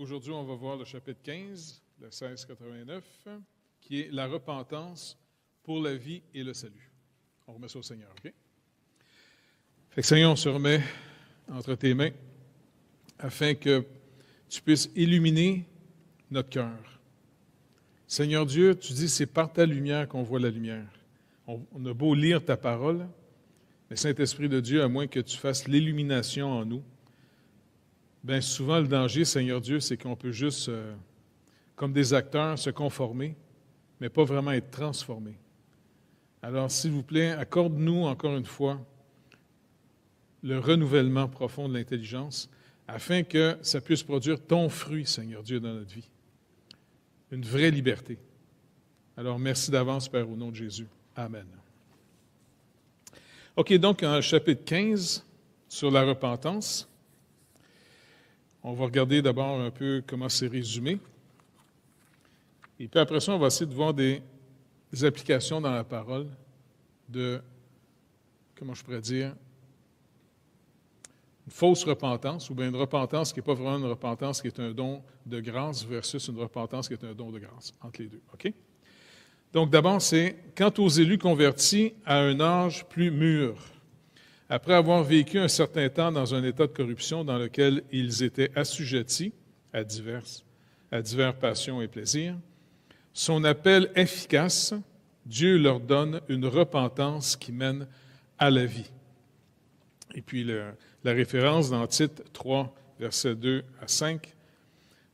aujourd'hui, on va voir le chapitre 15, le 1689, qui est la repentance pour la vie et le salut. On remet ça au Seigneur, OK? que Seigneur, on se remet entre tes mains afin que tu puisses illuminer notre cœur. Seigneur Dieu, tu dis c'est par ta lumière qu'on voit la lumière. on a beau lire ta parole, mais Saint-Esprit de Dieu, à moins que tu fasses l'illumination en nous, Bien, souvent, le danger, Seigneur Dieu, c'est qu'on peut juste, euh, comme des acteurs, se conformer, mais pas vraiment être transformé. Alors, s'il vous plaît, accorde-nous encore une fois le renouvellement profond de l'intelligence afin que ça puisse produire ton fruit, Seigneur Dieu, dans notre vie. Une vraie liberté. Alors, merci d'avance, Père, au nom de Jésus. Amen. OK, donc, en chapitre 15, sur la repentance. On va regarder d'abord un peu comment c'est résumé. Et puis après ça, on va essayer de voir des, applications dans la parole de, comment je pourrais dire, une fausse repentance ou bien une repentance qui n'est pas vraiment une repentance qui est un don de grâce versus une repentance qui est un don de grâce, entre les deux. OK? Donc d'abord, c'est quant aux élus convertis à un âge plus mûr après avoir vécu un certain temps dans un état de corruption dans lequel ils étaient assujettis à, diverses, à divers passions et plaisirs, son appel efficace, Dieu leur donne une repentance qui mène à la vie. Et puis la référence dans Titre 3, versets 2 à 5,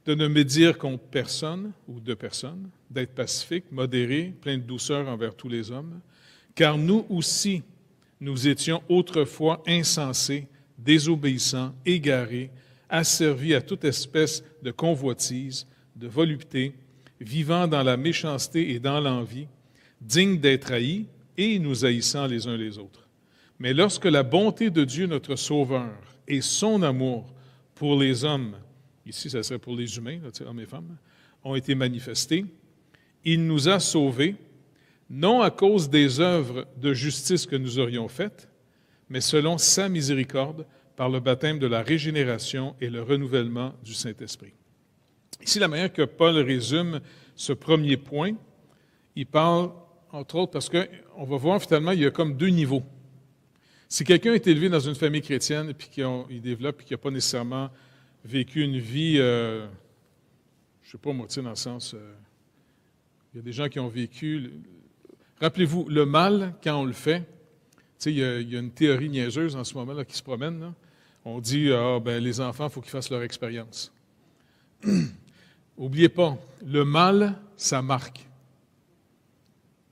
de ne médire contre personne ou de personne, d'être pacifique, modéré, plein de douceur envers tous les hommes, car nous aussi, nous étions autrefois insensés, désobéissants, égarés, asservis à toute espèce de convoitise, de volupté, vivant dans la méchanceté et dans l'envie, dignes d'être haïs et nous haïssant les uns les autres. Mais lorsque la bonté de Dieu, notre Sauveur, et son amour pour les hommes, ici ça serait pour les humains, hommes et femmes, ont été manifestés, il nous a sauvés non à cause des œuvres de justice que nous aurions faites, mais selon sa miséricorde par le baptême de la régénération et le renouvellement du Saint-Esprit. Ici, la manière que Paul résume ce premier point, il parle, entre autres, parce qu'on va voir finalement, il y a comme deux niveaux. Si quelqu'un est élevé dans une famille chrétienne, puis qu'il développe, puis qu'il n'a pas nécessairement vécu une vie, euh, je ne sais pas, moitié dans le sens, euh, il y a des gens qui ont vécu Rappelez-vous, le mal, quand on le fait, il y, a une théorie niaiseuse en ce moment là, qui se promène. On dit ah, ben, les enfants, il faut qu'ils fassent leur expérience. Oubliez pas, le mal, ça marque.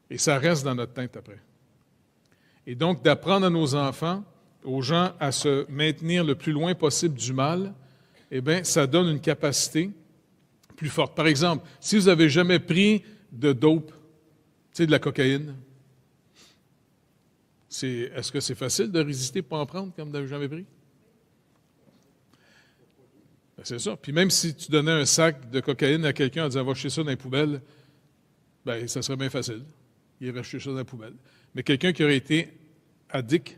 Et ça reste dans notre teinte après. Et donc, d'apprendre à nos enfants, aux gens, à se maintenir le plus loin possible du mal, eh bien, ça donne une capacité plus forte. Par exemple, si vous n'avez jamais pris de dope, tu sais, de la cocaïne. Est-ce que c'est facile de résister pour en prendre comme vous jamais pris? Ben, c'est ça. Puis même si tu donnais un sac de cocaïne à quelqu'un en disant va jeter ça dans les poubelles, ben, ça serait bien facile. Il avait jeter ça dans la poubelle. Mais quelqu'un qui aurait été addict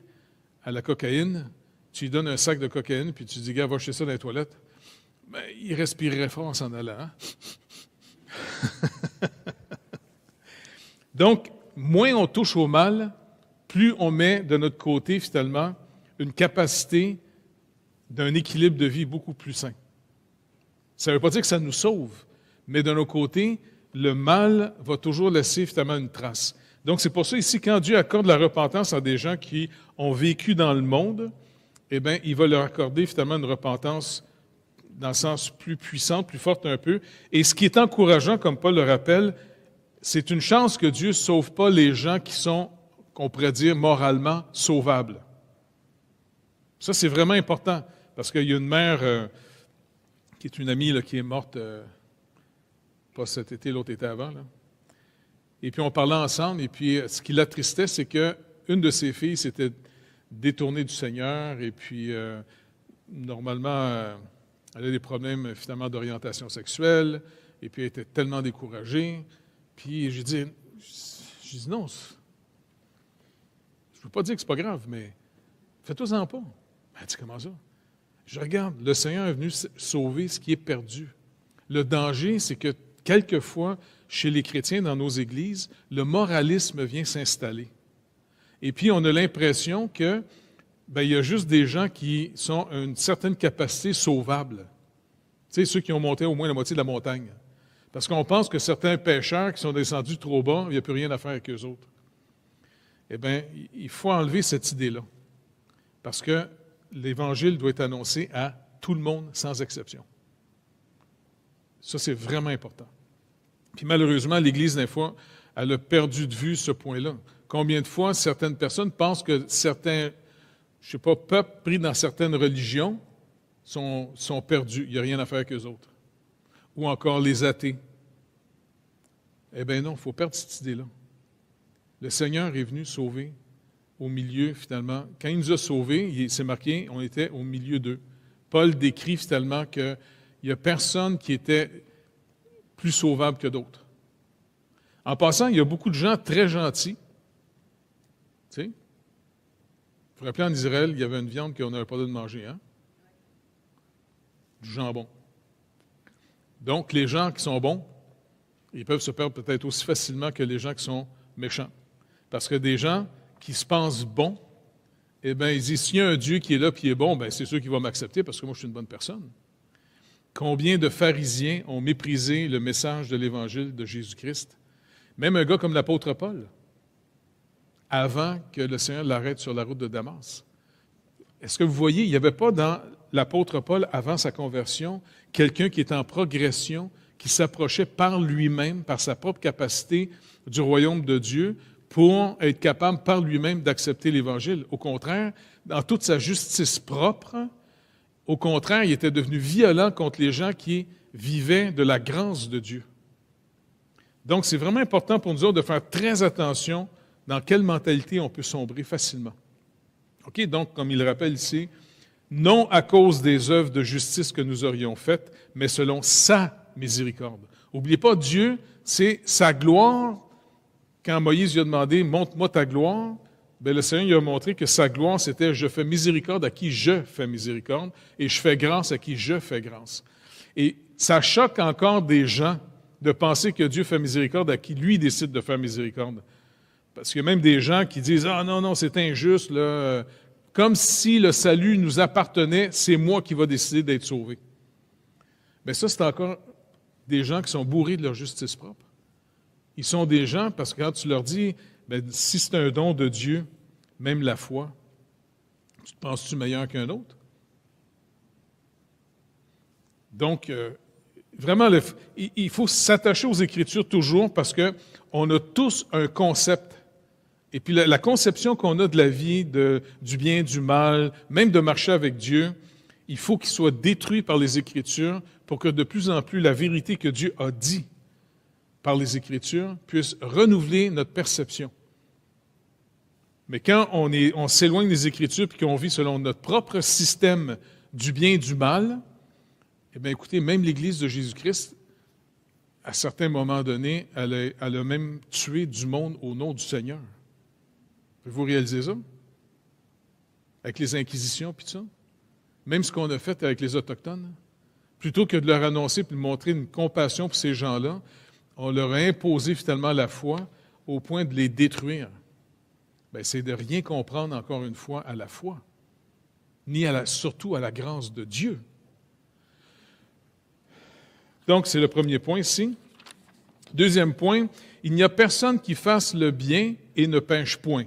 à la cocaïne, tu lui donnes un sac de cocaïne, puis tu dis, gars, va chez ça dans les toilettes, ben, il respirerait fort en s'en allant. Hein? Donc, moins on touche au mal, plus on met de notre côté, finalement, une capacité d'un équilibre de vie beaucoup plus sain. Ça ne veut pas dire que ça nous sauve, mais de nos côtés, le mal va toujours laisser finalement une trace. Donc c'est pour ça ici, quand Dieu accorde la repentance à des gens qui ont vécu dans le monde, eh bien, il va leur accorder finalement une repentance dans le sens plus puissant, plus forte un peu. Et ce qui est encourageant, comme Paul le rappelle, c'est une chance que Dieu ne sauve pas les gens qui sont, qu'on pourrait dire, moralement sauvables. Ça, c'est vraiment important, parce qu'il y a une mère euh, qui est une amie qui est morte, euh, pas cet été, l'autre été avant. Et puis on parlait ensemble, et puis euh, ce qui l'attristait, c'est qu'une de ses filles s'était détournée du Seigneur, et puis normalement, elle avait des problèmes finalement d'orientation sexuelle, et puis elle était tellement découragée. Puis j'ai dit, j'ai dit non, je ne veux pas dire que n'est pas grave, mais faites toi en pas. Elle dit comment ça? Je regarde, le Seigneur est venu sauver ce qui est perdu. Le danger, c'est que quelquefois, chez les chrétiens dans nos églises, le moralisme vient s'installer. Et puis, on a l'impression que ben, il y a juste des gens qui sont une certaine capacité sauvable. Tu sais, ceux qui ont monté au moins la moitié de la montagne. Parce qu'on pense que certains pêcheurs qui sont descendus trop bas, il n'y a plus rien à faire avec eux autres. Eh bien, il faut enlever cette idée-là. Parce que l'Évangile doit être annoncé à tout le monde, sans exception. Ça, c'est vraiment important. Puis malheureusement, l'Église, des fois, elle a perdu de vue ce point-là. Combien de fois certaines personnes pensent que certains, je ne sais pas, peuples pris dans certaines religions sont, perdus. Il n'y a rien à faire avec eux autres ou encore les athées. Eh bien non, il faut perdre cette idée-là. Le Seigneur est venu sauver au milieu, finalement. Quand il nous a sauvés, c'est marqué, on était au milieu d'eux. Paul décrit finalement qu'il n'y a personne qui était plus sauvable que d'autres. En passant, il y a beaucoup de gens très gentils. Tu sais, vous vous rappelez, en Israël, il y avait une viande qu'on n'avait pas de manger, hein? Du jambon. Donc, les gens qui sont bons, ils peuvent se perdre peut-être aussi facilement que les gens qui sont méchants. Parce que des gens qui se pensent bons, eh bien, ils disent, s'il y a un Dieu qui est là, qui est bon, ben, c'est sûr qu'il va m'accepter parce que moi, je suis une bonne personne. Combien de pharisiens ont méprisé le message de l'Évangile de Jésus-Christ? Même un gars comme l'apôtre Paul, avant que le Seigneur l'arrête sur la route de Damas. Est-ce que vous voyez, il n'y avait pas dans l'apôtre Paul, avant sa conversion, quelqu'un qui est en progression, qui s'approchait par lui-même, par sa propre capacité du royaume de Dieu, pour être capable par lui-même d'accepter l'Évangile. Au contraire, dans toute sa justice propre, au contraire, il était devenu violent contre les gens qui vivaient de la grâce de Dieu. Donc, c'est vraiment important pour nous de faire très attention dans quelle mentalité on peut sombrer facilement. OK? Donc, comme il le rappelle ici, non à cause des œuvres de justice que nous aurions faites, mais selon sa miséricorde. N'oubliez pas, Dieu, c'est sa gloire. Quand Moïse lui a demandé, montre-moi ta gloire, bien, le Seigneur lui a montré que sa gloire, c'était je fais miséricorde à qui je fais miséricorde et je fais grâce à qui je fais grâce. Et ça choque encore des gens de penser que Dieu fait miséricorde à qui lui décide de faire miséricorde. Parce qu'il y a même des gens qui disent Ah non, non, c'est injuste, là, comme si le salut nous appartenait, c'est moi qui va décider d'être sauvé. Mais ça, c'est encore des gens qui sont bourrés de leur justice propre. Ils sont des gens, parce que quand tu leur dis, ben, si c'est un don de Dieu, même la foi, tu te penses-tu meilleur qu'un autre? Donc, euh, vraiment, il faut s'attacher aux Écritures toujours parce qu'on a tous un concept et puis la, conception qu'on a de la vie, du bien, du mal, même de marcher avec Dieu, il faut qu'il soit détruit par les Écritures pour que de plus en plus la vérité que Dieu a dit par les Écritures puisse renouveler notre perception. Mais quand on, s'éloigne des Écritures et qu'on vit selon notre propre système du bien et du mal, eh bien écoutez, même l'Église de Jésus-Christ, à certains moments donnés, elle a même tué du monde au nom du Seigneur vous réalisez ça? Avec les inquisitions, puis tout ça. Même ce qu'on a fait avec les Autochtones. Plutôt que de leur annoncer et de montrer une compassion pour ces gens-là, on leur a imposé finalement la foi au point de les détruire. Ben, c'est de rien comprendre encore une fois à la foi, ni à surtout à la grâce de Dieu. Donc, c'est le premier point ici. Deuxième point, il n'y a personne qui fasse le bien et ne pêche point.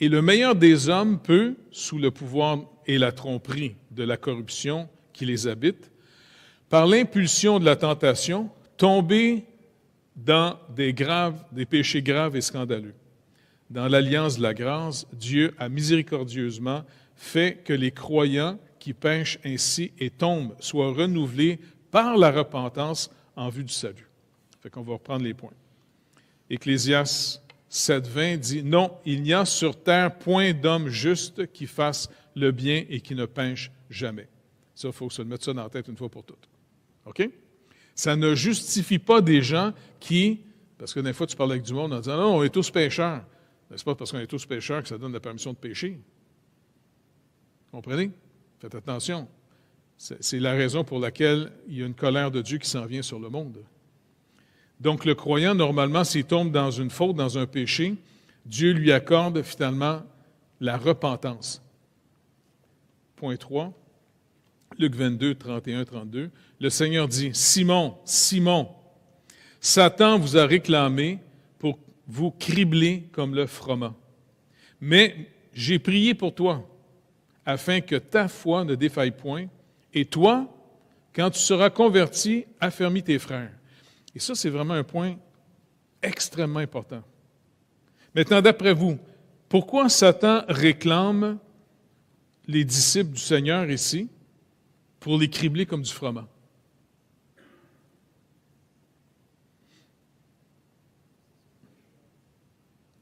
Et le meilleur des hommes peut, sous le pouvoir et la tromperie de la corruption qui les habite, par l'impulsion de la tentation, tomber dans des graves, des péchés graves et scandaleux. Dans l'alliance de la grâce, Dieu a miséricordieusement fait que les croyants qui pêchent ainsi et tombent soient renouvelés par la repentance en vue du salut. Fait qu'on va reprendre les points. Ecclésias 7.20 dit, Non, il n'y a sur terre point d'homme juste qui fasse le bien et qui ne pêche jamais. Ça, il faut se mettre ça dans la tête une fois pour toutes. OK? Ça ne justifie pas des gens qui, parce que des fois, tu parles avec du monde en disant, non, on est tous pécheurs. C'est pas parce qu'on est tous pécheurs que ça donne la permission de pécher. Comprenez? Faites attention. C'est la raison pour laquelle il y a une colère de Dieu qui s'en vient sur le monde. Donc le croyant, normalement, s'il tombe dans une faute, dans un péché, Dieu lui accorde finalement la repentance. Point 3, Luc 22, 31, 32. Le Seigneur dit, Simon, Simon, Satan vous a réclamé pour vous cribler comme le froment. Mais j'ai prié pour toi, afin que ta foi ne défaille point, et toi, quand tu seras converti, affermis tes frères. Et ça, c'est vraiment un point extrêmement important. Maintenant, d'après vous, pourquoi Satan réclame les disciples du Seigneur ici pour les cribler comme du froment?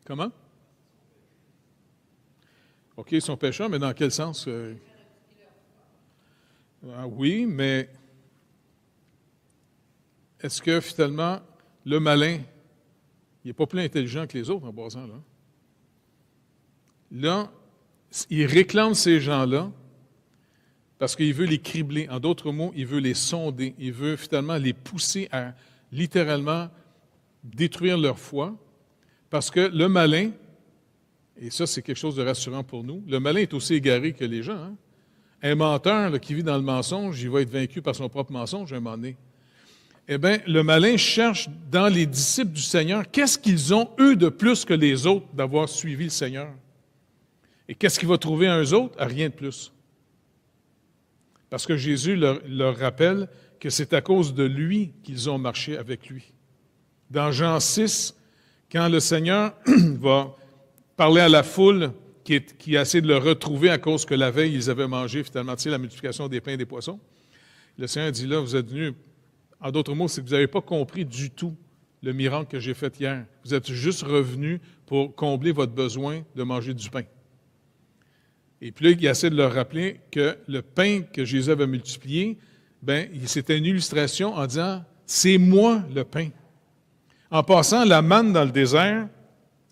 Comment? OK, ils sont pécheurs, mais dans quel sens? Euh? Ah oui, mais est-ce que finalement, le malin, il n'est pas plus intelligent que les autres en boisant? là? Là, il réclame ces gens-là parce qu'il veut les cribler. En d'autres mots, il veut les sonder. Il veut finalement les pousser à littéralement détruire leur foi parce que le malin, et ça c'est quelque chose de rassurant pour nous, le malin est aussi égaré que les gens. Hein? Un menteur qui vit dans le mensonge, il va être vaincu par son propre mensonge à un moment donné eh bien, le malin cherche dans les disciples du Seigneur qu'est-ce qu'ils ont, eux, de plus que les autres d'avoir suivi le Seigneur. Et qu'est-ce qu'il va trouver à eux autres? À rien de plus. Parce que Jésus leur, rappelle que c'est à cause de lui qu'ils ont marché avec lui. Dans Jean 6, quand le Seigneur va parler à la foule qui, est, a de le retrouver à cause que la veille, ils avaient mangé finalement, la multiplication des pains et des poissons, le Seigneur dit là, vous êtes venus en d'autres mots, c'est que vous n'avez pas compris du tout le miracle que j'ai fait hier. Vous êtes juste revenu pour combler votre besoin de manger du pain. Et puis là, il essaie de leur rappeler que le pain que Jésus avait multiplié, ben, c'était une illustration en disant C'est moi le pain. En passant, la manne dans le désert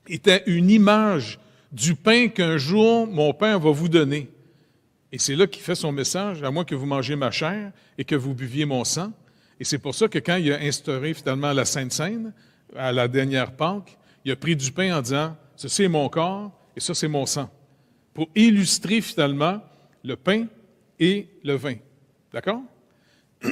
était une image du pain qu'un jour mon Père va vous donner. Et c'est là qu'il fait son message, à moins que vous mangez ma chair et que vous buviez mon sang, et c'est pour ça que quand il a instauré finalement la Sainte Seine, à la dernière Pâque, il a pris du pain en disant, ceci est mon corps et ça c'est mon sang, pour illustrer finalement le pain et le vin. D'accord?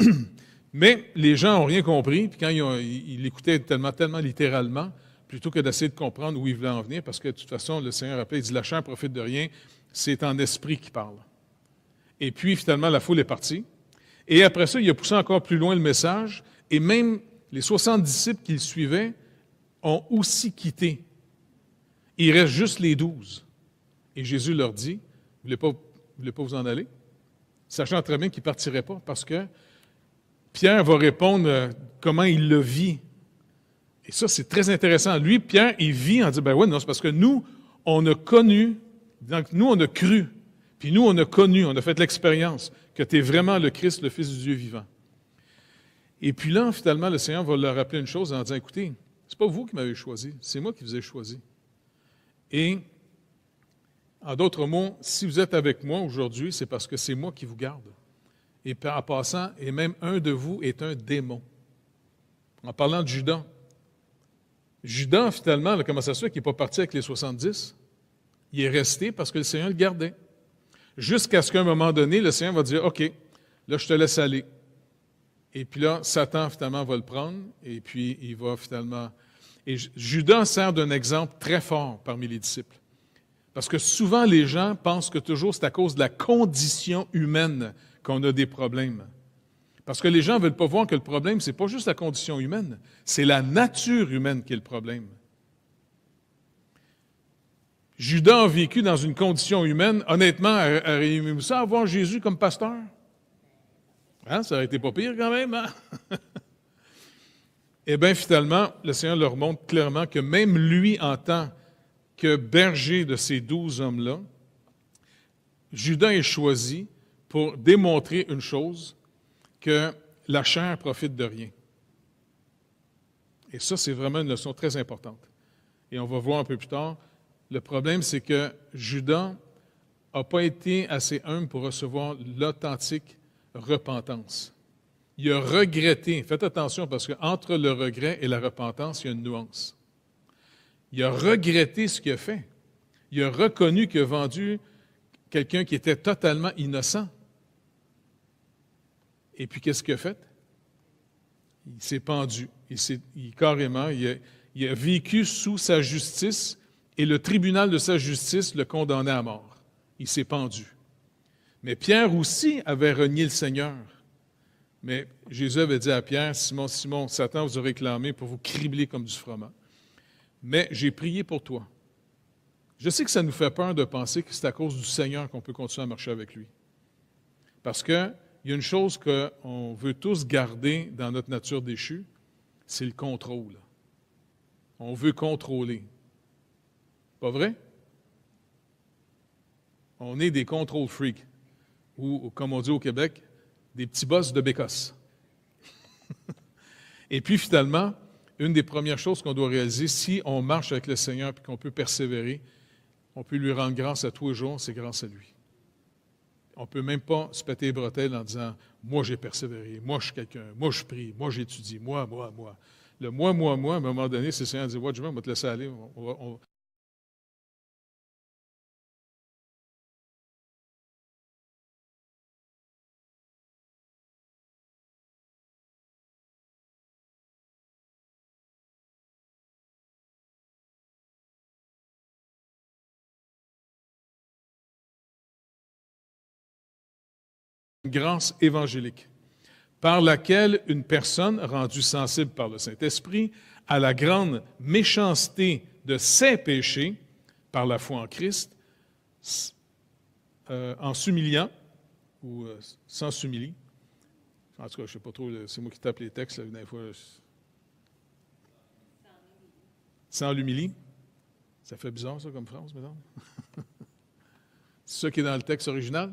Mais les gens n'ont rien compris, puis quand ils, l'écoutaient tellement, tellement littéralement, plutôt que d'essayer de comprendre où il voulait en venir, parce que de toute façon, le Seigneur appelait, il dit, la chair profite de rien, c'est en esprit qui parle. Et puis finalement, la foule est partie, et après ça, il a poussé encore plus loin le message, et même les 60 disciples qui le suivaient ont aussi quitté. Il reste juste les douze. Et Jésus leur dit, vous ne voulez pas vous en aller? Sachant très bien qu'ils ne partiraient pas, parce que Pierre va répondre euh, comment il le vit. Et ça, c'est très intéressant. Lui, Pierre, il vit en disant, ben oui, non, c'est parce que nous, on a connu, donc nous, on a cru. Puis nous, on a connu, on a fait l'expérience que tu es vraiment le Christ, le Fils du Dieu vivant. Et puis là, finalement, le Seigneur va leur rappeler une chose en disant, écoutez, ce n'est pas vous qui m'avez choisi, c'est moi qui vous ai choisi. Et en d'autres mots, si vous êtes avec moi aujourd'hui, c'est parce que c'est moi qui vous garde. Et en passant, et même un de vous est un démon. En parlant de Judas, Judas, finalement, le comment ça se fait qu'il n'est pas parti avec les 70? Il est resté parce que le Seigneur le gardait. Jusqu'à ce qu'à un moment donné, le Seigneur va dire, OK, là, je te laisse aller. Et puis là, Satan, finalement, va le prendre, et puis il va finalement... Et Judas sert d'un exemple très fort parmi les disciples. Parce que souvent, les gens pensent que toujours c'est à cause de la condition humaine qu'on a des problèmes. Parce que les gens ne veulent pas voir que le problème, ce n'est pas juste la condition humaine, c'est la nature humaine qui est le problème. Judas a vécu dans une condition humaine. Honnêtement, euh, auriez-vous ça avoir Jésus comme pasteur? Hein? Ça aurait été pas pire quand même. Hein? Eh bien, finalement, le Seigneur leur montre clairement que même lui, en tant que berger de ces douze hommes-là, Judas est choisi pour démontrer une chose, que la chair profite de rien. Et ça, c'est vraiment une leçon très importante. Et on va voir un peu plus tard le problème, c'est que Judas n'a pas été assez humble pour recevoir l'authentique repentance. Il a regretté. Faites attention parce qu'entre le regret et la repentance, il y a une nuance. Il a regretté ce qu'il a fait. Il a reconnu qu'il a vendu quelqu'un qui était totalement innocent. Et puis, qu'est-ce qu'il a fait? Il s'est pendu. Il, s'est, carrément, il a vécu sous sa justice et le tribunal de sa justice le condamnait à mort. Il s'est pendu. Mais Pierre aussi avait renié le Seigneur. Mais Jésus avait dit à Pierre, Simon, Simon, Satan vous a réclamé pour vous cribler comme du froment. Mais j'ai prié pour toi. Je sais que ça nous fait peur de penser que c'est à cause du Seigneur qu'on peut continuer à marcher avec lui. Parce qu'il y a une chose qu'on veut tous garder dans notre nature déchue, c'est le contrôle. On veut contrôler. Pas vrai? On est des control freaks, ou comme on dit au Québec, des petits boss de bécosse. Et puis finalement, une des premières choses qu'on doit réaliser, si on marche avec le Seigneur et qu'on peut persévérer, on peut lui rendre grâce à tous les jours, c'est grâce à lui. On ne peut même pas se péter les bretelles en disant Moi, j'ai persévéré, moi, je suis quelqu'un, moi, je prie, moi, j'étudie, moi, moi, moi. Le moi, moi, moi, à un moment donné, c'est le Seigneur qui dit Ouais, je vais te laisser aller, une grâce évangélique, par laquelle une personne rendue sensible par le Saint-Esprit à la grande méchanceté de ses péchés par la foi en Christ, euh, en s'humiliant, ou euh, sans s'humilier. En tout cas, je ne sais pas trop, c'est moi qui tape les textes, la une fois. Euh, sans l'humilier. Ça fait bizarre, ça, comme France maintenant. c'est ça qui est dans le texte original?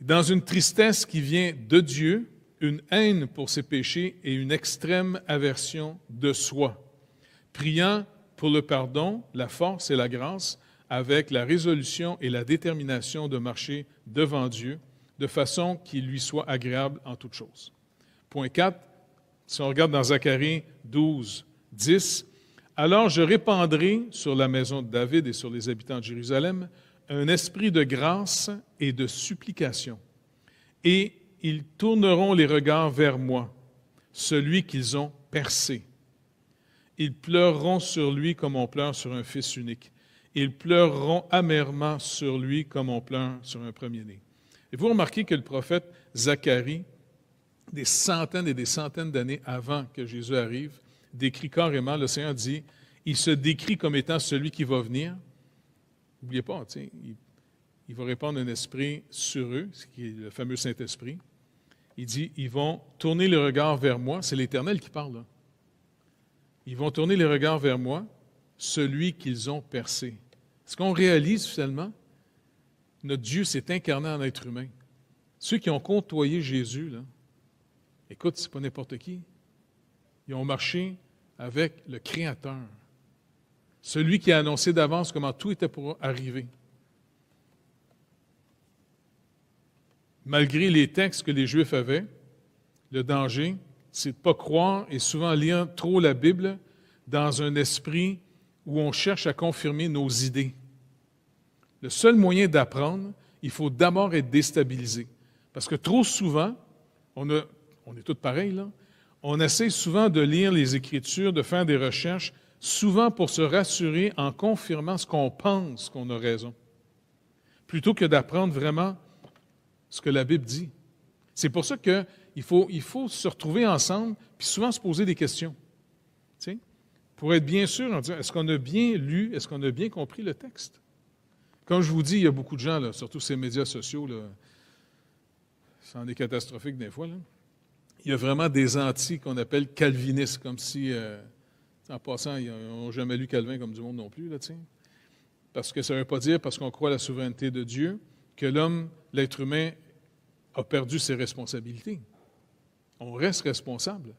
Dans une tristesse qui vient de Dieu, une haine pour ses péchés et une extrême aversion de soi, priant pour le pardon, la force et la grâce, avec la résolution et la détermination de marcher devant Dieu de façon qu'il lui soit agréable en toutes choses. Point 4, si on regarde dans Zacharie 12, 10, Alors je répandrai sur la maison de David et sur les habitants de Jérusalem un esprit de grâce et de supplication. Et ils tourneront les regards vers moi, celui qu'ils ont percé. Ils pleureront sur lui comme on pleure sur un fils unique. Ils pleureront amèrement sur lui comme on pleure sur un premier-né. Et vous remarquez que le prophète Zacharie, des centaines et des centaines d'années avant que Jésus arrive, décrit carrément, le Seigneur dit, il se décrit comme étant celui qui va venir, N'oubliez pas, il, il va répandre un esprit sur eux, ce qui est le fameux Saint-Esprit. Il dit, ils vont tourner le regard vers moi. C'est l'Éternel qui parle. Hein. Ils vont tourner les regards vers moi, celui qu'ils ont percé. Ce qu'on réalise finalement, notre Dieu s'est incarné en être humain. Ceux qui ont côtoyé Jésus, écoute, écoute, n'est pas n'importe qui. Ils ont marché avec le Créateur. Celui qui a annoncé d'avance comment tout était pour arriver. Malgré les textes que les Juifs avaient, le danger, c'est de ne pas croire et souvent lire trop la Bible dans un esprit où on cherche à confirmer nos idées. Le seul moyen d'apprendre, il faut d'abord être déstabilisé. Parce que trop souvent, on, est tous pareils, là, on essaie souvent de lire les Écritures, de faire des recherches souvent pour se rassurer en confirmant ce qu'on pense qu'on a raison, plutôt que d'apprendre vraiment ce que la Bible dit. C'est pour ça qu'il faut, il faut se retrouver ensemble, puis souvent se poser des questions. pour être bien sûr, en disant, est-ce qu'on a bien lu, est-ce qu'on a bien compris le texte? Comme je vous dis, il y a beaucoup de gens, là, surtout ces médias sociaux, ça en est catastrophique des fois. Là. Il y a vraiment des anti qu'on appelle calvinistes, comme si... Euh, en passant, ils n'ont jamais lu Calvin comme du monde non plus, là, tiens. Parce que ça ne veut pas dire, parce qu'on croit à la souveraineté de Dieu, que l'homme, l'être humain, a perdu ses responsabilités. On reste responsable.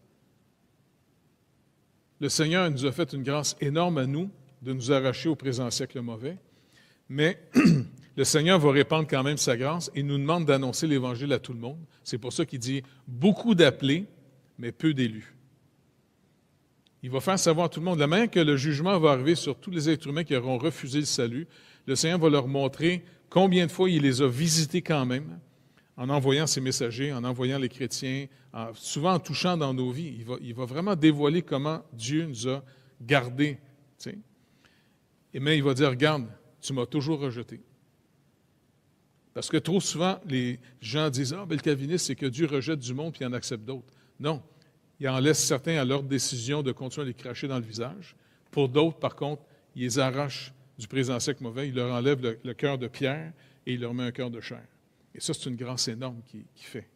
Le Seigneur nous a fait une grâce énorme à nous de nous arracher au présent siècle mauvais, mais le Seigneur va répandre quand même sa grâce et nous demande d'annoncer l'Évangile à tout le monde. C'est pour ça qu'il dit beaucoup d'appelés, mais peu d'élus. Il va faire savoir à tout le monde, demain la manière que le jugement va arriver sur tous les êtres humains qui auront refusé le salut, le Seigneur va leur montrer combien de fois il les a visités quand même, en envoyant ses messagers, en envoyant les chrétiens, souvent en touchant dans nos vies. Il va, vraiment dévoiler comment Dieu nous a gardés. Et mais il va dire, regarde, tu m'as toujours rejeté. Parce que trop souvent, les gens disent, ah, ben, le calviniste, c'est que Dieu rejette du monde puis en accepte d'autres. Non, il en laisse certains à leur décision de continuer à les cracher dans le visage. Pour d'autres, par contre, il les arrache du présent sec mauvais, il leur enlève le, cœur de pierre et il leur met un cœur de chair. Et ça, c'est une grâce énorme qu'il qui fait.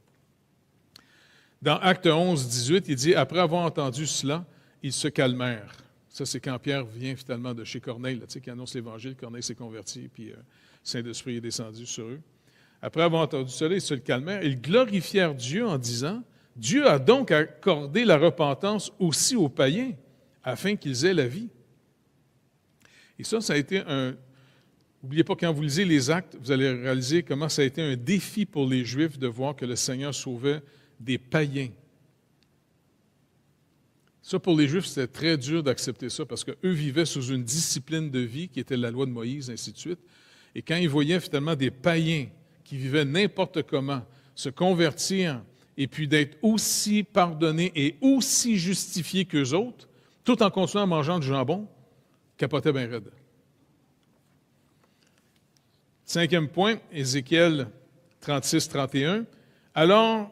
Dans Acte 11, 18, il dit Après avoir entendu cela, ils se calmèrent. Ça, c'est quand Pierre vient finalement de chez Corneille, qui annonce l'Évangile. Corneille s'est converti, puis euh, Saint-Esprit est descendu sur eux. Après avoir entendu cela, ils se calmèrent. Ils glorifièrent Dieu en disant Dieu a donc accordé la repentance aussi aux païens afin qu'ils aient la vie. Et ça, ça a été un... N'oubliez pas, quand vous lisez les actes, vous allez réaliser comment ça a été un défi pour les Juifs de voir que le Seigneur sauvait des païens. Ça, pour les Juifs, c'était très dur d'accepter ça parce qu'eux vivaient sous une discipline de vie qui était la loi de Moïse, ainsi de suite. Et quand ils voyaient finalement des païens qui vivaient n'importe comment se convertir et puis d'être aussi pardonné et aussi justifié qu'eux autres, tout en continuant à manger du jambon, capotait bien raide. Cinquième point, Ézéchiel 36-31. Alors,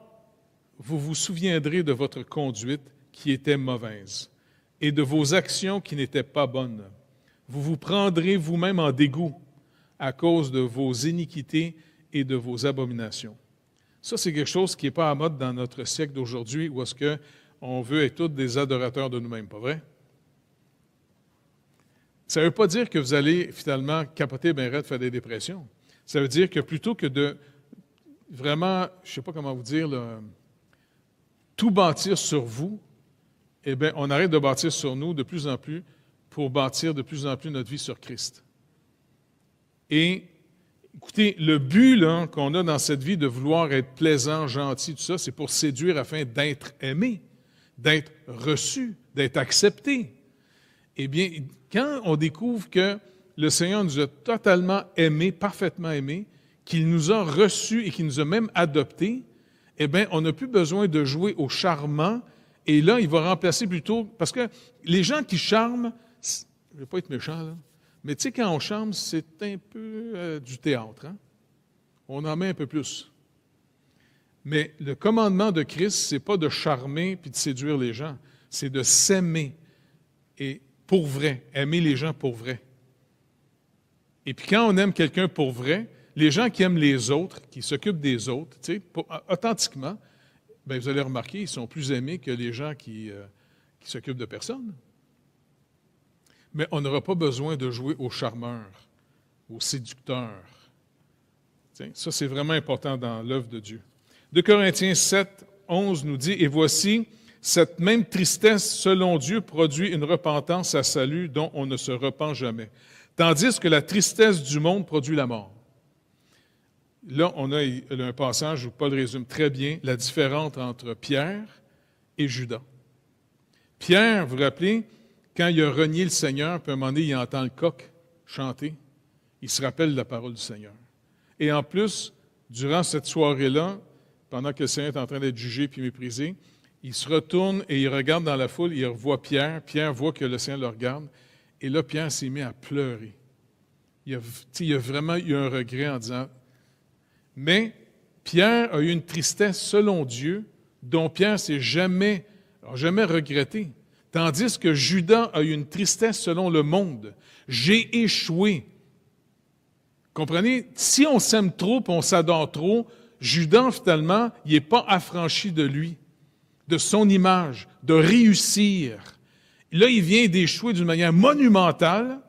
vous vous souviendrez de votre conduite qui était mauvaise et de vos actions qui n'étaient pas bonnes. Vous vous prendrez vous-même en dégoût à cause de vos iniquités et de vos abominations. Ça, c'est quelque chose qui n'est pas à mode dans notre siècle d'aujourd'hui où est-ce qu'on veut être tous des adorateurs de nous-mêmes, pas vrai? Ça ne veut pas dire que vous allez finalement capoter ben raide, faire des dépressions. Ça veut dire que plutôt que de vraiment, je ne sais pas comment vous dire, tout bâtir sur vous, eh bien, on arrête de bâtir sur nous de plus en plus pour bâtir de plus en plus notre vie sur Christ. Et Écoutez, le but qu'on a dans cette vie de vouloir être plaisant, gentil, tout ça, c'est pour séduire afin d'être aimé, d'être reçu, d'être accepté. Eh bien, quand on découvre que le Seigneur nous a totalement aimés, parfaitement aimés, qu'il nous a reçus et qu'il nous a même adoptés, eh bien, on n'a plus besoin de jouer au charmant. Et là, il va remplacer plutôt, parce que les gens qui charment, je ne vais pas être méchant, là, mais tu sais, quand on charme, c'est un peu euh, du théâtre. Hein. On en met un peu plus. Mais le commandement de Christ, c'est pas de charmer puis de séduire les gens, c'est de s'aimer et pour vrai, aimer les gens pour vrai. Et puis quand on aime quelqu'un pour vrai, les gens qui aiment les autres, qui s'occupent des autres, authentiquement, bien, vous allez remarquer, ils sont plus aimés que les gens qui, euh, qui s'occupent de personne. Mais on n'aura pas besoin de jouer au charmeur, au séducteur. ça, c'est vraiment important dans l'œuvre de Dieu. De Corinthiens 7, 11 nous dit, Et voici, cette même tristesse, selon Dieu, produit une repentance à salut dont on ne se repent jamais, tandis que la tristesse du monde produit la mort. Là, on a un passage où Paul résume très bien la différence entre Pierre et Judas. Pierre, vous vous rappelez, quand il a renié le Seigneur, puis à un moment donné, il entend le coq chanter, il se rappelle la parole du Seigneur. Et en plus, durant cette soirée-là, pendant que le Seigneur est en train d'être jugé puis méprisé, il se retourne et il regarde dans la foule, il revoit Pierre, Pierre voit que le Seigneur le regarde, et là, Pierre s'est mis à pleurer. Il a, vraiment eu un regret en disant, mais Pierre a eu une tristesse selon Dieu dont Pierre s'est jamais, jamais regretté. Tandis que Judas a eu une tristesse selon le monde. J'ai échoué. Comprenez, si on s'aime trop, on s'adore trop, Judas, finalement, il n'est pas affranchi de lui, de son image, de réussir. Là, il vient d'échouer d'une manière monumentale,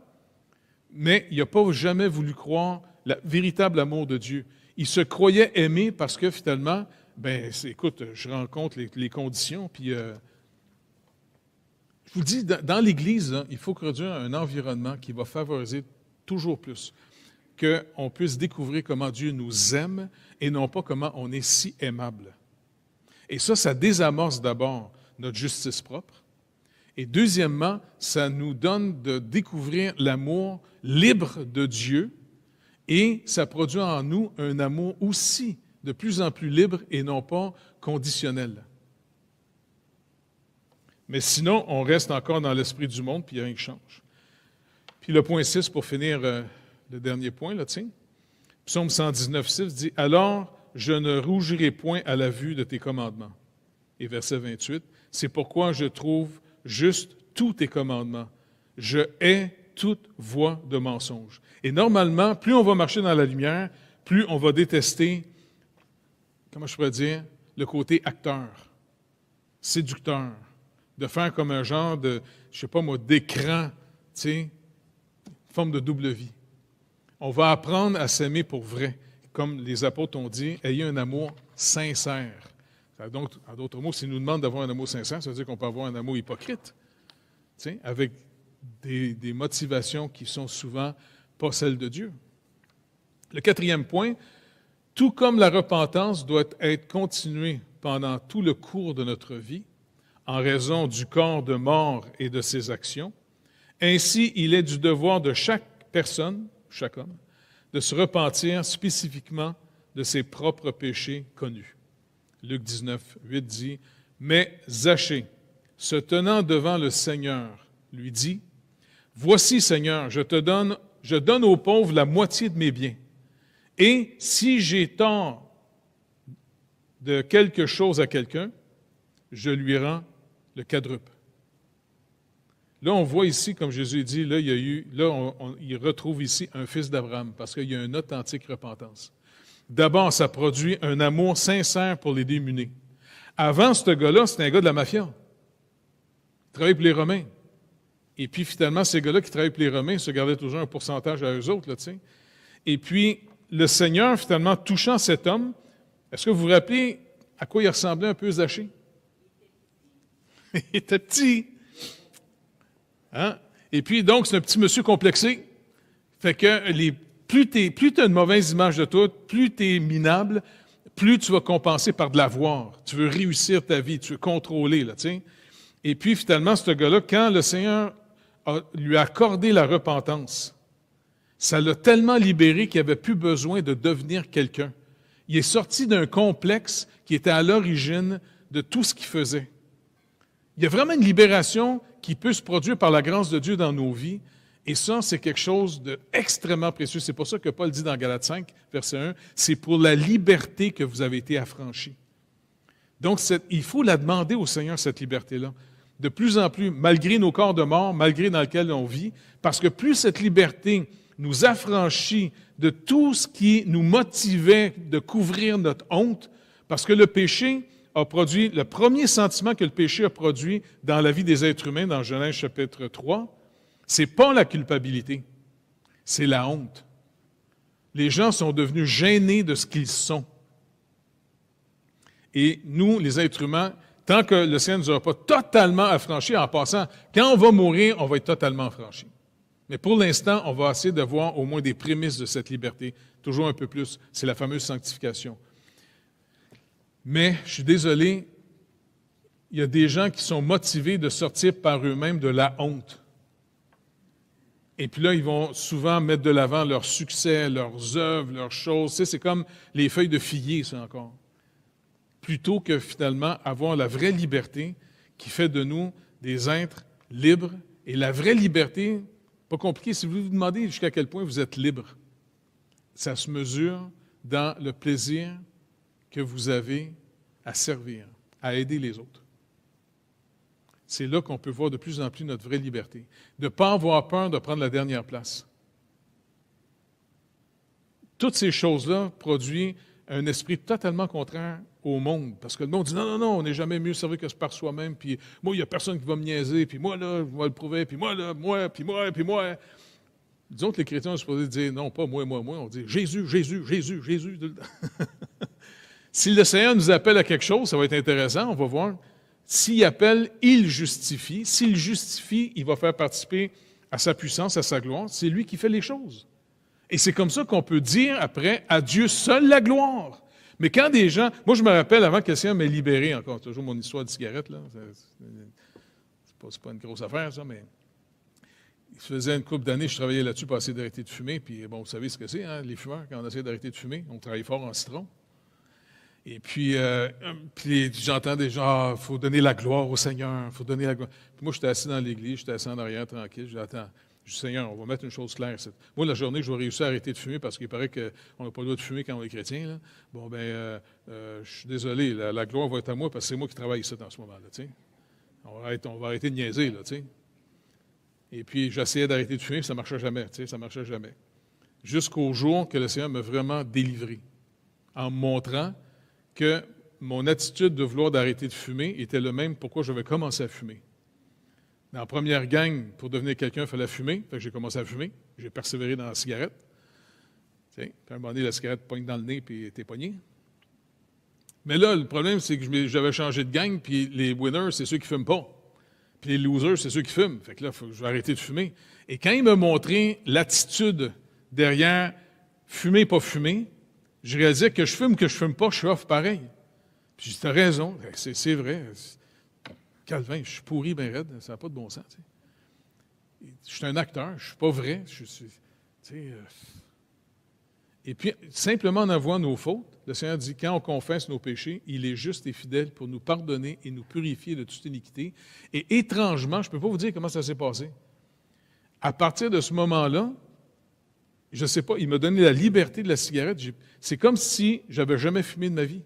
mais il n'a pas jamais voulu croire le véritable amour de Dieu. Il se croyait aimé parce que finalement, ben, écoute, je rencontre les, conditions, puis euh, je vous dis, dans l'Église, il faut produire un environnement qui va favoriser toujours plus qu'on puisse découvrir comment Dieu nous aime et non pas comment on est si aimable. Et ça, ça désamorce d'abord notre justice propre. Et deuxièmement, ça nous donne de découvrir l'amour libre de Dieu et ça produit en nous un amour aussi de plus en plus libre et non pas conditionnel. Mais sinon, on reste encore dans l'esprit du monde, puis il n'y a rien qui change. Puis le point 6, pour finir euh, le dernier point, là, tiens. Psaume 119, 6 dit Alors, je ne rougirai point à la vue de tes commandements. Et verset 28, c'est pourquoi je trouve juste tous tes commandements. Je hais toute voie de mensonge. Et normalement, plus on va marcher dans la lumière, plus on va détester, comment je pourrais dire, le côté acteur, séducteur, de faire comme un genre de, je sais pas moi, d'écran, tu sais, forme de double vie. On va apprendre à s'aimer pour vrai. Comme les apôtres ont dit, ayez un amour sincère. Donc, en d'autres mots, s'ils nous demandent d'avoir un amour sincère, ça veut dire qu'on peut avoir un amour hypocrite, tu sais, avec des, des motivations qui sont souvent pas celles de Dieu. Le quatrième point, tout comme la repentance doit être continuée pendant tout le cours de notre vie, en raison du corps de mort et de ses actions. Ainsi, il est du devoir de chaque personne, chaque homme, de se repentir spécifiquement de ses propres péchés connus. Luc 19, 8 dit, Mais Zachée, se tenant devant le Seigneur, lui dit, Voici Seigneur, je te donne, je donne aux pauvres la moitié de mes biens. Et si j'ai tort de quelque chose à quelqu'un, je lui rends le quadruple. Là, on voit ici, comme Jésus dit, là, il, y a eu, là, on, il retrouve ici un fils d'Abraham parce qu'il y a une authentique repentance. D'abord, ça produit un amour sincère pour les démunis. Avant, ce gars-là, c'était un gars de la mafia. Il travaillait pour les Romains. Et puis, finalement, ces gars-là qui travaillaient pour les Romains se gardaient toujours un pourcentage à eux autres, là, Et puis, le Seigneur, finalement, touchant cet homme, est-ce que vous vous rappelez à quoi il ressemblait un peu Zachée? il était petit. Hein? Et puis, donc, c'est un petit monsieur complexé. Fait que les, plus tu as une mauvaise image de toi, plus tu es minable, plus tu vas compenser par de l'avoir. Tu veux réussir ta vie, tu veux contrôler, là, Et puis, finalement, ce gars-là, quand le Seigneur lui a accordé la repentance, ça l'a tellement libéré qu'il n'avait plus besoin de devenir quelqu'un. Il est sorti d'un complexe qui était à l'origine de tout ce qu'il faisait. Il y a vraiment une libération qui peut se produire par la grâce de Dieu dans nos vies. Et ça, c'est quelque chose d'extrêmement précieux. C'est pour ça que Paul dit dans Galates 5, verset 1, c'est pour la liberté que vous avez été affranchis. Donc, il faut la demander au Seigneur, cette liberté-là. De plus en plus, malgré nos corps de mort, malgré dans lequel on vit, parce que plus cette liberté nous affranchit de tout ce qui nous motivait de couvrir notre honte, parce que le péché, a produit le premier sentiment que le péché a produit dans la vie des êtres humains dans Genèse chapitre 3, c'est pas la culpabilité, c'est la honte. Les gens sont devenus gênés de ce qu'ils sont. Et nous, les êtres humains, tant que le Seigneur ne nous aura pas totalement affranchis, en passant, quand on va mourir, on va être totalement affranchi. Mais pour l'instant, on va essayer d'avoir au moins des prémices de cette liberté, toujours un peu plus. C'est la fameuse sanctification. Mais je suis désolé, il y a des gens qui sont motivés de sortir par eux-mêmes de la honte. Et puis là, ils vont souvent mettre de l'avant leur succès, leurs œuvres, leurs choses. c'est comme les feuilles de figuier, ça encore. Plutôt que finalement avoir la vraie liberté qui fait de nous des êtres libres. Et la vraie liberté, pas compliqué, si vous vous demandez jusqu'à quel point vous êtes libre, ça se mesure dans le plaisir que vous avez à servir, à aider les autres. C'est là qu'on peut voir de plus en plus notre vraie liberté, de ne pas avoir peur de prendre la dernière place. Toutes ces choses-là produisent un esprit totalement contraire au monde. Parce que le monde dit non, non, non, on n'est jamais mieux servi que par soi-même, puis moi, il n'y a personne qui va me niaiser, puis moi, là, je vais le prouver, puis moi, là, moi, puis moi, puis moi. Disons que les chrétiens sont supposés dire non, pas moi, moi, moi. On dit Jésus, Jésus, Jésus, Jésus. Si le Seigneur nous appelle à quelque chose, ça va être intéressant, on va voir. S'il appelle, il justifie. S'il justifie, il va faire participer à sa puissance, à sa gloire. C'est lui qui fait les choses. Et c'est comme ça qu'on peut dire après à Dieu seul la gloire. Mais quand des gens. Moi, je me rappelle avant que le Seigneur m'ait libéré, encore toujours mon histoire de cigarette, là. C'est pas, pas une grosse affaire, ça, mais. Il faisait une couple d'années, je travaillais là-dessus pour essayer d'arrêter de fumer. Puis, bon, vous savez ce que c'est, hein, les fumeurs, quand on essaie d'arrêter de fumer, on travaille fort en citron. Et euh, puis, j'entends des gens, il ah, faut donner la gloire au Seigneur, il faut donner la gloire. moi, j'étais assis dans l'église, j'étais assis en arrière tranquille, j'attends. Je dis, Seigneur, on va mettre une chose claire. Moi, la journée que je vais réussir à arrêter de fumer, parce qu'il paraît qu'on n'a pas le droit de fumer quand on est chrétien, bon, ben, euh, euh, je suis désolé, la, gloire va être à moi parce que c'est moi qui travaille ça en ce moment-là. On va, arrêter, de niaiser, là, Et puis, j'essayais d'arrêter de fumer, ça ne marchait jamais, ça marchait jamais. Jusqu'au jour que le Seigneur m'a vraiment délivré, en me montrant que mon attitude de vouloir d'arrêter de fumer était le même pourquoi j'avais commencé à fumer. Dans la première gang, pour devenir quelqu'un, il fallait fumer. Fait j'ai commencé à fumer. J'ai persévéré dans la cigarette. à un moment donné, la cigarette pogne dans le nez, puis était pogné. Mais là, le problème, c'est que j'avais changé de gang, puis les winners, c'est ceux qui fument pas. Puis les losers, c'est ceux qui fument. Fait là, faut je vais arrêter de fumer. Et quand il m'a montré l'attitude derrière fumer, pas fumer, je réalisais que je fume, que je ne fume pas, je suis off pareil. Puis j'ai t'as raison, ben, c'est, vrai. Calvin, je suis pourri bien raide, ça n'a pas de bon sens. Je suis un acteur, je ne suis pas vrai. Euh. Et puis, simplement en avouant nos fautes, le Seigneur dit, quand on confesse nos péchés, il est juste et fidèle pour nous pardonner et nous purifier de toute iniquité. Et étrangement, je ne peux pas vous dire comment ça s'est passé. À partir de ce moment-là, je ne sais pas, il m'a donné la liberté de la cigarette. C'est comme si j'avais jamais fumé de ma vie.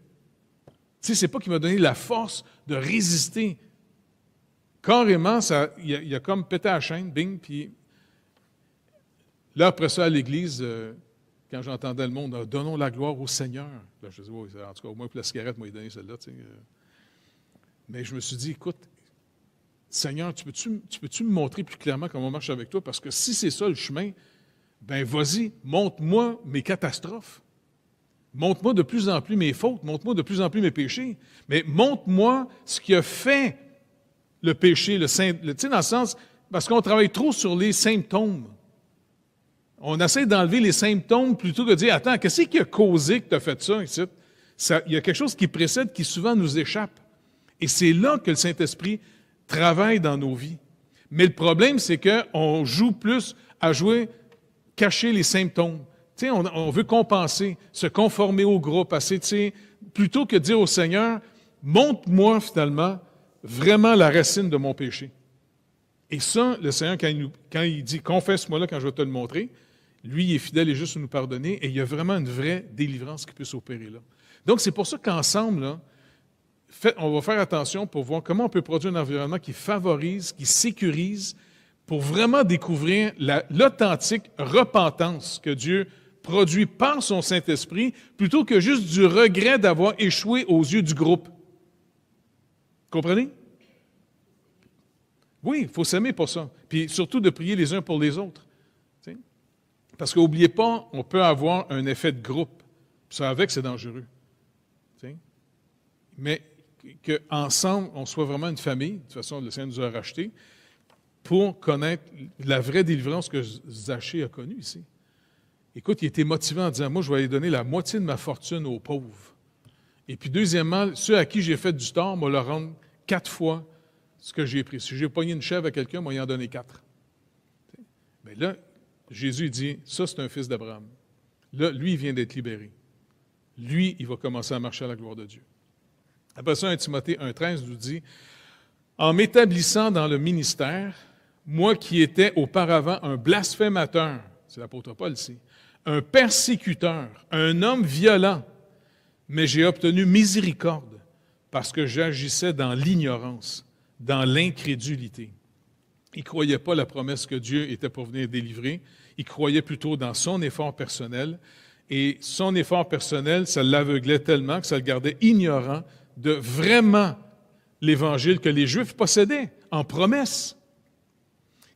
Tu sais, c'est pas qu'il m'a donné la force de résister. Carrément, ça, il, a, a comme pété la chaîne, bing, puis là, après ça, à l'église, euh, quand j'entendais le monde, euh, donnons la gloire au Seigneur. Là, je dis, en tout cas, au moins pour la cigarette, moi, il a donné celle-là. Euh. Mais je me suis dit, écoute, Seigneur, tu peux-tu peux -tu me montrer plus clairement comment on marche avec toi? Parce que si c'est ça le chemin, ben vas-y, montre-moi mes catastrophes. Montre-moi de plus en plus mes fautes, montre-moi de plus en plus mes péchés, mais montre-moi ce qui a fait le péché, le, saint tu sais, dans le sens, parce qu'on travaille trop sur les symptômes. On essaie d'enlever les symptômes plutôt que de dire, attends, qu'est-ce qui a causé que tu as fait ça, ça? Il y a quelque chose qui précède qui souvent nous échappe. Et c'est là que le Saint-Esprit travaille dans nos vies. Mais le problème, c'est qu'on joue plus à jouer cacher les symptômes. on, veut compenser, se conformer au groupe, assez, plutôt que dire au Seigneur, montre-moi finalement vraiment la racine de mon péché. Et ça, le Seigneur, quand il, dit, confesse-moi là quand je vais te le montrer, lui, il est fidèle et juste à nous pardonner, et il y a vraiment une vraie délivrance qui peut s'opérer là. Donc, c'est pour ça qu'ensemble, on va faire attention pour voir comment on peut produire un environnement qui favorise, qui sécurise pour vraiment découvrir l'authentique repentance que Dieu produit par son Saint-Esprit, plutôt que juste du regret d'avoir échoué aux yeux du groupe. Comprenez? Oui, il faut s'aimer pour ça. Puis surtout de prier les uns pour les autres. Parce qu'oubliez pas, on peut avoir un effet de groupe. ça, avec, c'est dangereux. Mais qu'ensemble, on soit vraiment une famille. De toute façon, le Seigneur nous a rachetés pour connaître la vraie délivrance que Zachée a connue ici. Écoute, il était motivé en disant, moi, je vais aller donner la moitié de ma fortune aux pauvres. Et puis, deuxièmement, ceux à qui j'ai fait du tort, moi, leur rendre quatre fois ce que j'ai pris. Si j'ai pogné une chèvre à quelqu'un, moi, il en donner quatre. Mais là, Jésus dit, ça, c'est un fils d'Abraham. Là, lui, il vient d'être libéré. Lui, il va commencer à marcher à la gloire de Dieu. Après ça, 1 Timothée 1,13 nous dit, en m'établissant dans le ministère, moi qui étais auparavant un blasphémateur, c'est l'apôtre Paul ici, un persécuteur, un homme violent, mais j'ai obtenu miséricorde parce que j'agissais dans l'ignorance, dans l'incrédulité. Il ne croyait pas la promesse que Dieu était pour venir délivrer, il croyait plutôt dans son effort personnel, et son effort personnel, ça l'aveuglait tellement que ça le gardait ignorant de vraiment l'évangile que les Juifs possédaient en promesse.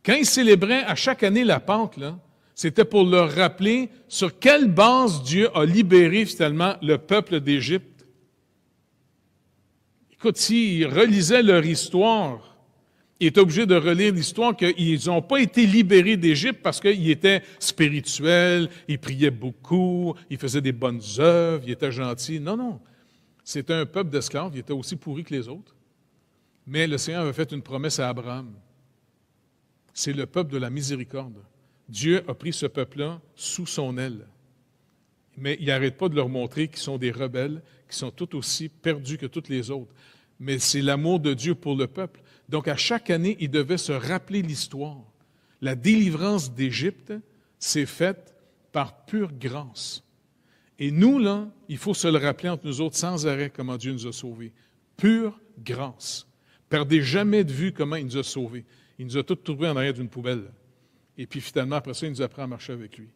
Quand ils célébraient à chaque année la Pente, c'était pour leur rappeler sur quelle base Dieu a libéré finalement le peuple d'Égypte. Écoute, s'ils relisaient leur histoire, ils étaient obligés de relire l'histoire qu'ils n'ont pas été libérés d'Égypte parce qu'ils étaient spirituels, ils priaient beaucoup, ils faisaient des bonnes œuvres, ils étaient gentils. Non, non. C'était un peuple d'esclaves, ils étaient aussi pourris que les autres. Mais le Seigneur avait fait une promesse à Abraham. C'est le peuple de la miséricorde. Dieu a pris ce peuple-là sous son aile. Mais il n'arrête pas de leur montrer qu'ils sont des rebelles, qu'ils sont tout aussi perdus que toutes les autres. Mais c'est l'amour de Dieu pour le peuple. Donc à chaque année, il devait se rappeler l'histoire. La délivrance d'Égypte s'est faite par pure grâce. Et nous, là, il faut se le rappeler entre nous autres sans arrêt comment Dieu nous a sauvés. Pure grâce. Perdez jamais de vue comment il nous a sauvés. Il nous a tous trouvés en arrière d'une poubelle. Et puis finalement, après ça, il nous apprend à marcher avec lui.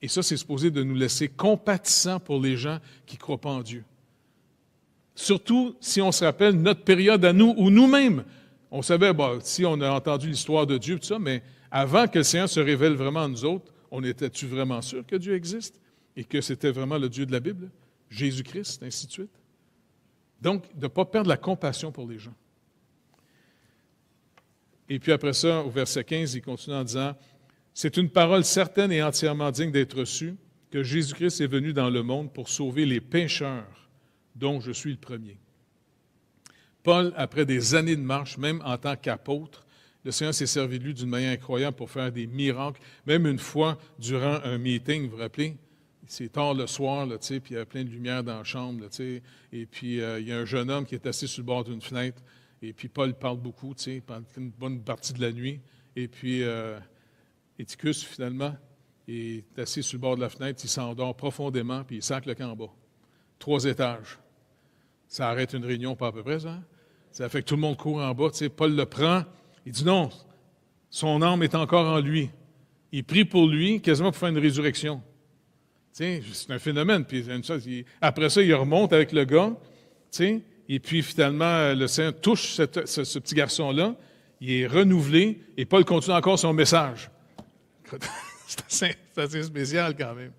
Et ça, c'est supposé de nous laisser compatissants pour les gens qui ne croient pas en Dieu. Surtout si on se rappelle notre période à nous, ou nous-mêmes, on savait, si on a entendu l'histoire de Dieu, tout ça, mais avant que le Seigneur se révèle vraiment à nous autres, on était-tu vraiment sûr que Dieu existe et que c'était vraiment le Dieu de la Bible, Jésus-Christ, ainsi de suite? Donc, de ne pas perdre la compassion pour les gens. Et puis après ça, au verset 15, il continue en disant, C'est une parole certaine et entièrement digne d'être reçue que Jésus-Christ est venu dans le monde pour sauver les pécheurs, dont je suis le premier. Paul, après des années de marche, même en tant qu'apôtre, le Seigneur s'est servi de lui d'une manière incroyable pour faire des miracles. Même une fois, durant un meeting, vous vous rappelez, c'est tard le soir, puis il y a plein de lumière dans la chambre, et puis euh, il y a un jeune homme qui est assis sur le bord d'une fenêtre, et puis Paul parle beaucoup, tu sais, pendant une bonne partie de la nuit. Et puis euh, Éticus, finalement, est assis sur le bord de la fenêtre, il s'endort profondément, puis il sac le camp en bas. Trois étages. Ça arrête une réunion, pas à peu près, ça. Hein? Ça fait que tout le monde court en bas. Tu sais, Paul le prend, il dit non, son âme est encore en lui. Il prie pour lui, quasiment pour faire une résurrection. Tu sais, c'est un phénomène. Puis après ça, il remonte avec le gars. Tu sais, et puis finalement, euh, le Seigneur touche ce, petit garçon-là, il est renouvelé, et Paul continue encore son message. C'est assez, assez, spécial quand même.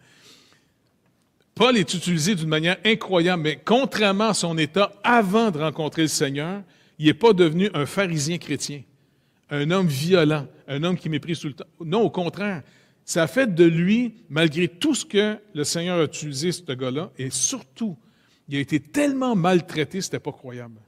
Paul est utilisé d'une manière incroyable, mais contrairement à son état avant de rencontrer le Seigneur, il n'est pas devenu un pharisien chrétien, un homme violent, un homme qui méprise tout le temps. Non, au contraire, ça a fait de lui, malgré tout ce que le Seigneur a utilisé, ce gars-là, et surtout il a été tellement maltraité, c'était pas croyable.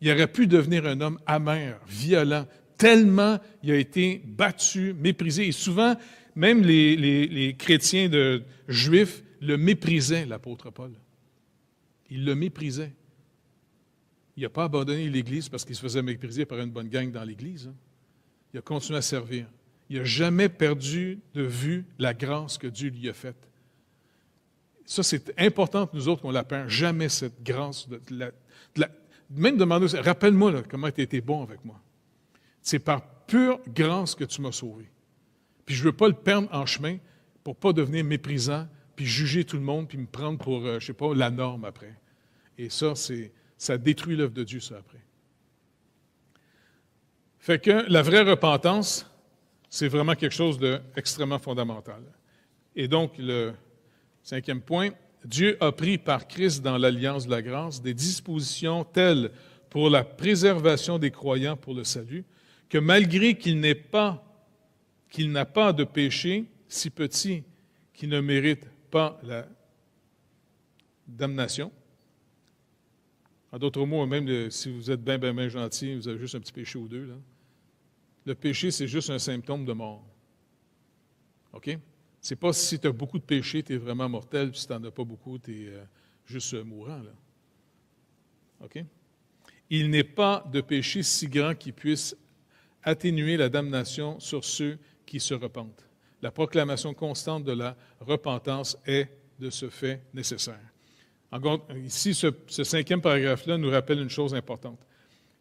Il aurait pu devenir un homme amer, violent, tellement il a été battu, méprisé. Et souvent, même les, chrétiens de, juifs le méprisaient, l'apôtre Paul. Il le méprisait. Il n'a pas abandonné l'Église parce qu'il se faisait mépriser par une bonne gang dans l'Église. Hein. Il a continué à servir. Il n'a jamais perdu de vue la grâce que Dieu lui a faite. Ça, c'est important pour nous autres qu'on la perd. Jamais cette grâce. De, même demander, rappelle-moi comment tu étais bon avec moi. C'est par pure grâce que tu m'as sauvé. Puis je ne veux pas le perdre en chemin pour ne pas devenir méprisant, puis juger tout le monde, puis me prendre pour, euh, je ne sais pas, la norme après. Et ça, c'est, ça détruit l'œuvre de Dieu, ça après. Fait que la vraie repentance, c'est vraiment quelque chose d'extrêmement fondamental. Et donc, le, Cinquième point, Dieu a pris par Christ dans l'alliance de la grâce des dispositions telles pour la préservation des croyants pour le salut, que malgré qu'il n'ait pas, qu'il n'a pas de péché si petit qu'il ne mérite pas la damnation, en d'autres mots, même si vous êtes bien, bien, gentil, vous avez juste un petit péché ou deux, le péché, c'est juste un symptôme de mort. OK? n'est pas si tu as beaucoup de péchés, tu es vraiment mortel, puis si tu n'en as pas beaucoup, tu es euh, juste euh, mourant. OK? Il n'est pas de péché si grand qui puisse atténuer la damnation sur ceux qui se repentent. La proclamation constante de la repentance est de ce fait nécessaire. ici, ce, cinquième paragraphe-là nous rappelle une chose importante.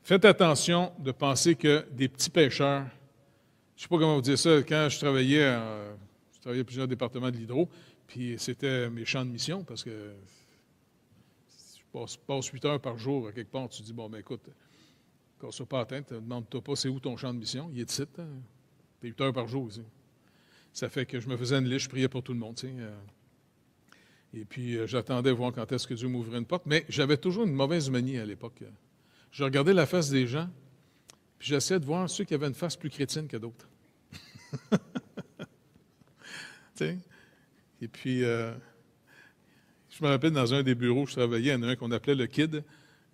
Faites attention de penser que des petits pécheurs, je ne sais pas comment vous dire ça, quand je travaillais, à je à plusieurs départements de l'hydro, puis c'était mes champs de mission parce que je passe, huit 8 heures par jour à quelque part. Tu dis, bon, ben écoute, quand ça pas atteint, ne demande-toi pas c'est où ton champ de mission. Il est de site. 8 hein. heures par jour aussi. Ça fait que je me faisais une liste, je priais pour tout le monde. Euh. et puis, euh, j'attendais voir quand est-ce que Dieu m'ouvrait une porte. Mais j'avais toujours une mauvaise manie à l'époque. Hein. Je regardais la face des gens, puis j'essayais de voir ceux qui avaient une face plus chrétienne que d'autres. Et puis, euh, je me rappelle, dans un des bureaux où je travaillais, il y en a un qu'on appelait le Kid.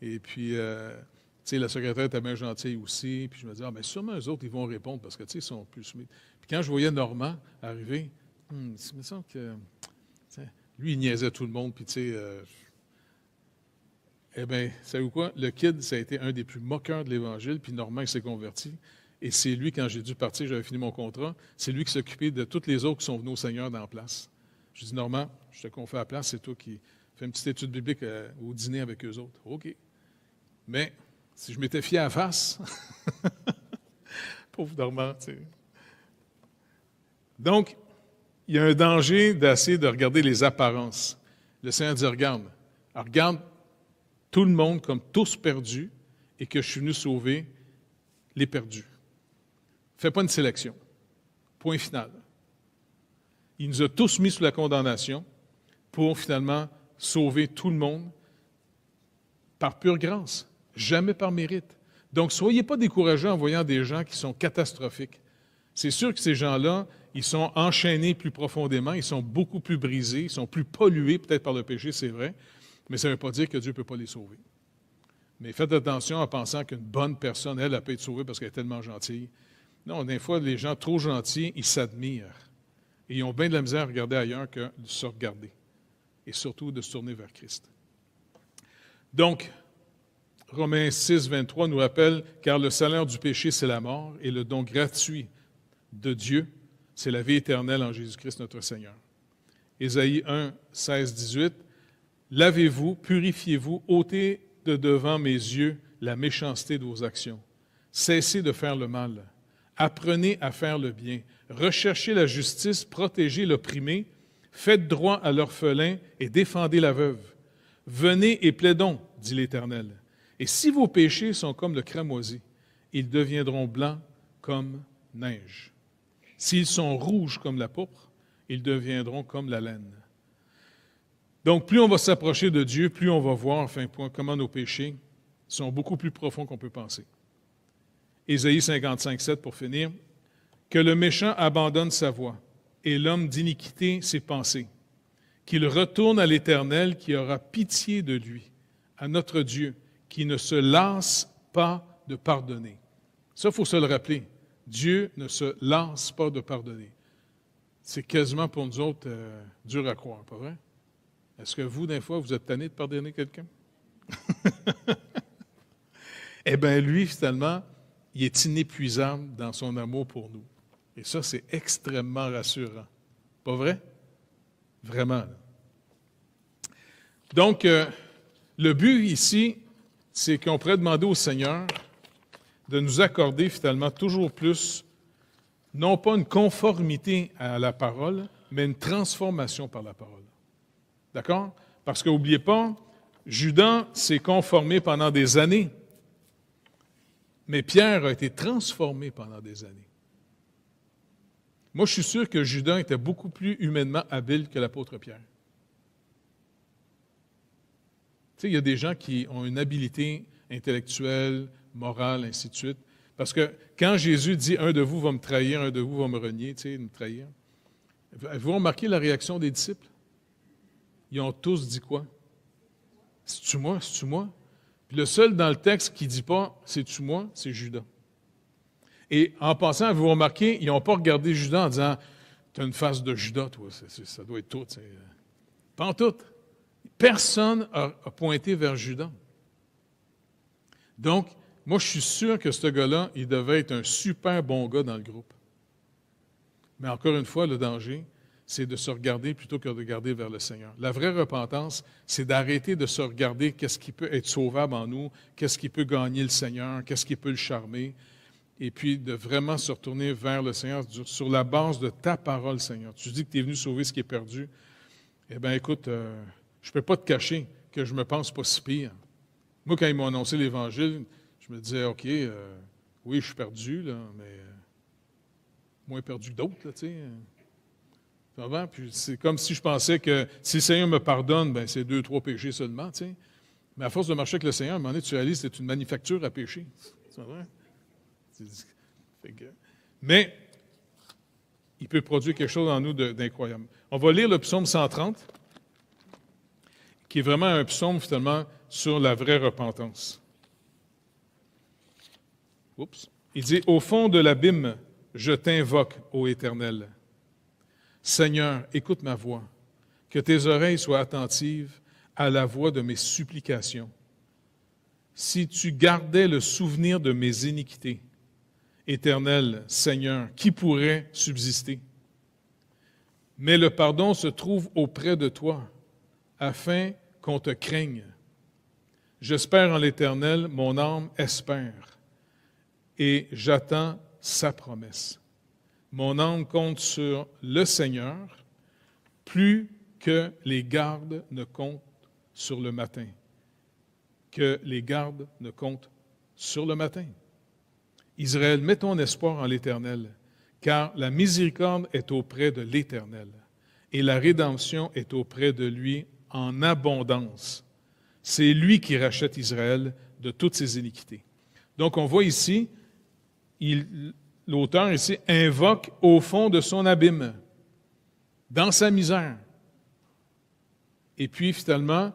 Et puis, euh, tu sais, la secrétaire était bien gentille aussi. Puis je me disais, ah, mais sûrement eux autres, ils vont répondre parce que, tu sais, ils sont plus. Puis quand je voyais Normand arriver, c'est hum, me semble que. Lui, il niaisait tout le monde. Puis, tu sais. Euh, eh bien, savez-vous quoi? Le Kid, ça a été un des plus moqueurs de l'Évangile. Puis Normand, il s'est converti. Et c'est lui, quand j'ai dû partir, j'avais fini mon contrat, c'est lui qui s'occupait de toutes les autres qui sont venus au Seigneur dans la place. Je dis, Normand, je te confie à la place, c'est toi qui fais une petite étude biblique euh, au dîner avec eux autres. OK. Mais si je m'étais fié à face, pauvre Normand, tu sais. Donc, il y a un danger d'essayer de regarder les apparences. Le Seigneur dit, regarde, regarde tout le monde comme tous perdus et que je suis venu sauver les perdus fait pas une sélection. Point final. Il nous a tous mis sous la condamnation pour finalement sauver tout le monde par pure grâce, jamais par mérite. Donc, soyez pas découragés en voyant des gens qui sont catastrophiques. C'est sûr que ces gens-là, ils sont enchaînés plus profondément, ils sont beaucoup plus brisés, ils sont plus pollués peut-être par le péché, c'est vrai, mais ça ne veut pas dire que Dieu ne peut pas les sauver. Mais faites attention en pensant qu'une bonne personne, elle, elle peut être sauvée parce qu'elle est tellement gentille non, des fois, les gens trop gentils, ils s'admirent. ils ont bien de la misère à regarder ailleurs que de se regarder. Et surtout de se tourner vers Christ. Donc, Romains 6, 23 nous rappelle, car le salaire du péché, c'est la mort, et le don gratuit de Dieu, c'est la vie éternelle en Jésus-Christ notre Seigneur. Ésaïe 1, 16, 18, Lavez-vous, purifiez-vous, ôtez de devant mes yeux la méchanceté de vos actions. Cessez de faire le mal apprenez à faire le bien, recherchez la justice, protégez l'opprimé, faites droit à l'orphelin et défendez la veuve. Venez et plaidons, dit l'Éternel. Et si vos péchés sont comme le cramoisi, ils deviendront blancs comme neige. S'ils sont rouges comme la pourpre, ils deviendront comme la laine. Donc, plus on va s'approcher de Dieu, plus on va voir, enfin, comment nos péchés sont beaucoup plus profonds qu'on peut penser. Ésaïe 55, 7 pour finir, que le méchant abandonne sa voie et l'homme d'iniquité ses pensées, qu'il retourne à l'Éternel qui aura pitié de lui, à notre Dieu qui ne se lance pas de pardonner. Ça, il faut se le rappeler. Dieu ne se lance pas de pardonner. C'est quasiment pour nous autres euh, dur à croire, pas vrai? Est-ce que vous, des fois, vous êtes tanné de pardonner quelqu'un? eh bien, lui, finalement, il est inépuisable dans son amour pour nous. Et ça, c'est extrêmement rassurant. Pas vrai? Vraiment. Donc, euh, le but ici, c'est qu'on pourrait demander au Seigneur de nous accorder finalement toujours plus, non pas une conformité à la parole, mais une transformation par la parole. D'accord? Parce que n'oubliez pas, Judas s'est conformé pendant des années mais Pierre a été transformé pendant des années. Moi, je suis sûr que Judas était beaucoup plus humainement habile que l'apôtre Pierre. Tu sais, il y a des gens qui ont une habilité intellectuelle, morale, ainsi de suite. Parce que quand Jésus dit un de vous va me trahir, un de vous va me renier, tu sais, me trahir, vous remarquez la réaction des disciples? Ils ont tous dit quoi? C'est-tu moi? C'est-tu moi? le seul dans le texte qui ne dit pas c'est-tu moi, c'est Judas. Et en passant, vous remarquez, ils n'ont pas regardé Judas en disant Tu as une face de Judas, toi, ça doit être tout. Euh, pas en tout. Personne a, pointé vers Judas. Donc, moi, je suis sûr que ce gars-là, il devait être un super bon gars dans le groupe. Mais encore une fois, le danger, c'est de se regarder plutôt que de regarder vers le Seigneur. La vraie repentance, c'est d'arrêter de se regarder qu'est-ce qui peut être sauvable en nous, qu'est-ce qui peut gagner le Seigneur, qu'est-ce qui peut le charmer, et puis de vraiment se retourner vers le Seigneur sur la base de ta parole, Seigneur. Tu dis que tu es venu sauver ce qui est perdu. Eh bien, écoute, euh, je ne peux pas te cacher que je me pense pas si pire. Moi, quand ils m'ont annoncé l'Évangile, je me disais, OK, euh, oui, je suis perdu, là, mais moins perdu que d'autres, tu sais c'est comme si je pensais que si le Seigneur me pardonne, ben c'est deux, trois péchés seulement. Mais à force de marcher avec le Seigneur, à un moment donné, tu réalises c'est une manufacture à pécher. Mais il peut produire quelque chose en nous d'incroyable. On va lire le psaume 130, qui est vraiment un psaume finalement sur la vraie repentance. Oups. Il dit Au fond de l'abîme, je t'invoque, ô Éternel. Seigneur, écoute ma voix, que tes oreilles soient attentives à la voix de mes supplications. Si tu gardais le souvenir de mes iniquités, Éternel Seigneur, qui pourrait subsister? Mais le pardon se trouve auprès de toi, afin qu'on te craigne. J'espère en l'Éternel, mon âme espère, et j'attends sa promesse. Mon âme compte sur le Seigneur plus que les gardes ne comptent sur le matin. Que les gardes ne comptent sur le matin. Israël, mets ton espoir en l'Éternel, car la miséricorde est auprès de l'Éternel et la rédemption est auprès de lui en abondance. C'est lui qui rachète Israël de toutes ses iniquités. Donc on voit ici, il, l'auteur ici invoque au fond de son abîme, dans sa misère. Et puis finalement,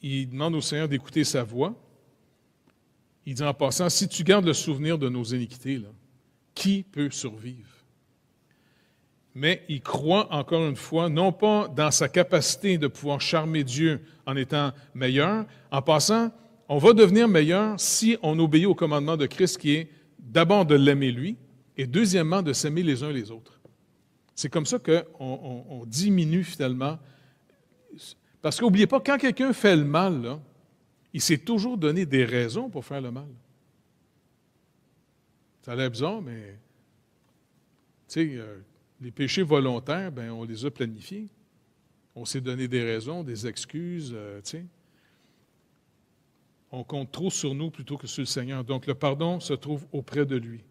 il demande au Seigneur d'écouter sa voix. Il dit en passant, si tu gardes le souvenir de nos iniquités, là, qui peut survivre? Mais il croit encore une fois, non pas dans sa capacité de pouvoir charmer Dieu en étant meilleur, en passant, on va devenir meilleur si on obéit au commandement de Christ qui est d'abord de l'aimer lui, et deuxièmement de s'aimer les uns les autres. C'est comme ça qu'on on, diminue finalement. Parce qu'oubliez pas, quand quelqu'un fait le mal, il s'est toujours donné des raisons pour faire le mal. Ça a l'air bizarre, mais euh, les péchés volontaires, ben, on les a planifiés. On s'est donné des raisons, des excuses, euh, sais on compte trop sur nous plutôt que sur le Seigneur. Donc le pardon se trouve auprès de lui.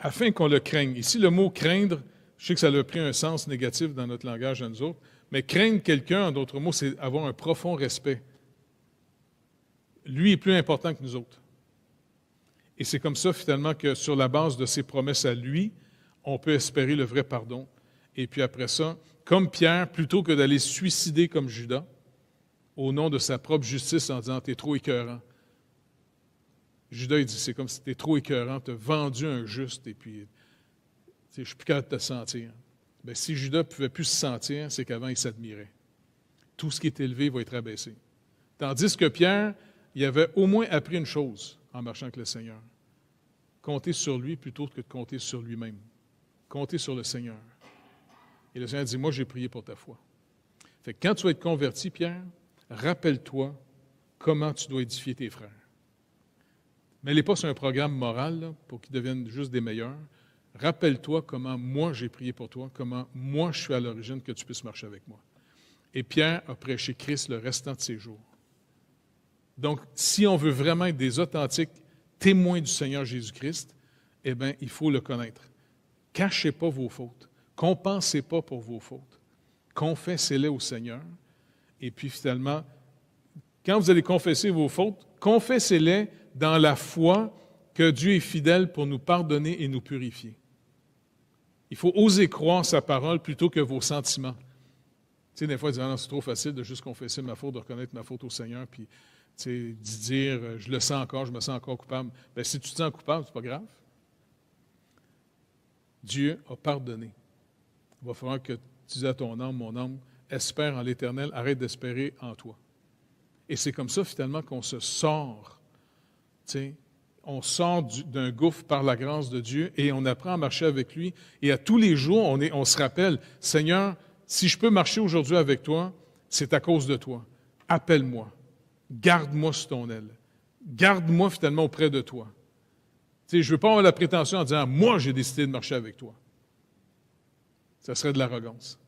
Afin qu'on le craigne. Ici, le mot craindre, je sais que ça a pris un sens négatif dans notre langage à nous autres, mais craindre quelqu'un, en d'autres mots, c'est avoir un profond respect. Lui est plus important que nous autres. Et c'est comme ça, finalement, que sur la base de ses promesses à lui, on peut espérer le vrai pardon. Et puis après ça, comme Pierre, plutôt que d'aller se suicider comme Judas, au nom de sa propre justice en disant es trop écœurant. Judas, il dit C'est comme si t'es trop écœurant, as vendu un juste, et puis je suis plus capable de te sentir. Bien, si Judas ne pouvait plus se sentir, c'est qu'avant, il s'admirait. Tout ce qui est élevé va être abaissé. Tandis que Pierre, il avait au moins appris une chose en marchant avec le Seigneur compter sur lui plutôt que de compter sur lui-même. Compter sur le Seigneur. Et le Seigneur dit Moi, j'ai prié pour ta foi. Fait quand tu vas être converti, Pierre, rappelle-toi comment tu dois édifier tes frères. Mais n'est pas sur un programme moral pour qu'ils deviennent juste des meilleurs. Rappelle-toi comment moi j'ai prié pour toi, comment moi je suis à l'origine que tu puisses marcher avec moi. Et Pierre a prêché Christ le restant de ses jours. Donc, si on veut vraiment être des authentiques témoins du Seigneur Jésus-Christ, eh bien, il faut le connaître. Cachez pas vos fautes. Compensez pas pour vos fautes. Confessez-les au Seigneur et puis finalement, quand vous allez confesser vos fautes, confessez-les dans la foi que Dieu est fidèle pour nous pardonner et nous purifier. Il faut oser croire sa parole plutôt que vos sentiments. Tu sais, des fois, il ah c'est trop facile de juste confesser ma faute, de reconnaître ma faute au Seigneur, puis tu dire, euh, je le sens encore, je me sens encore coupable. Bien, si tu te sens coupable, ce n'est pas grave. Dieu a pardonné. Il va falloir que tu dises à ton âme, mon âme, espère en l'Éternel, arrête d'espérer en toi. Et c'est comme ça, finalement, qu'on se sort. on sort d'un gouffre par la grâce de Dieu et on apprend à marcher avec lui. Et à tous les jours, on, se rappelle, Seigneur, si je peux marcher aujourd'hui avec toi, c'est à cause de toi. Appelle-moi. Garde-moi sous ton aile. Garde-moi finalement auprès de toi. je ne veux pas avoir la prétention en disant, moi, j'ai décidé de marcher avec toi. Ça serait de l'arrogance.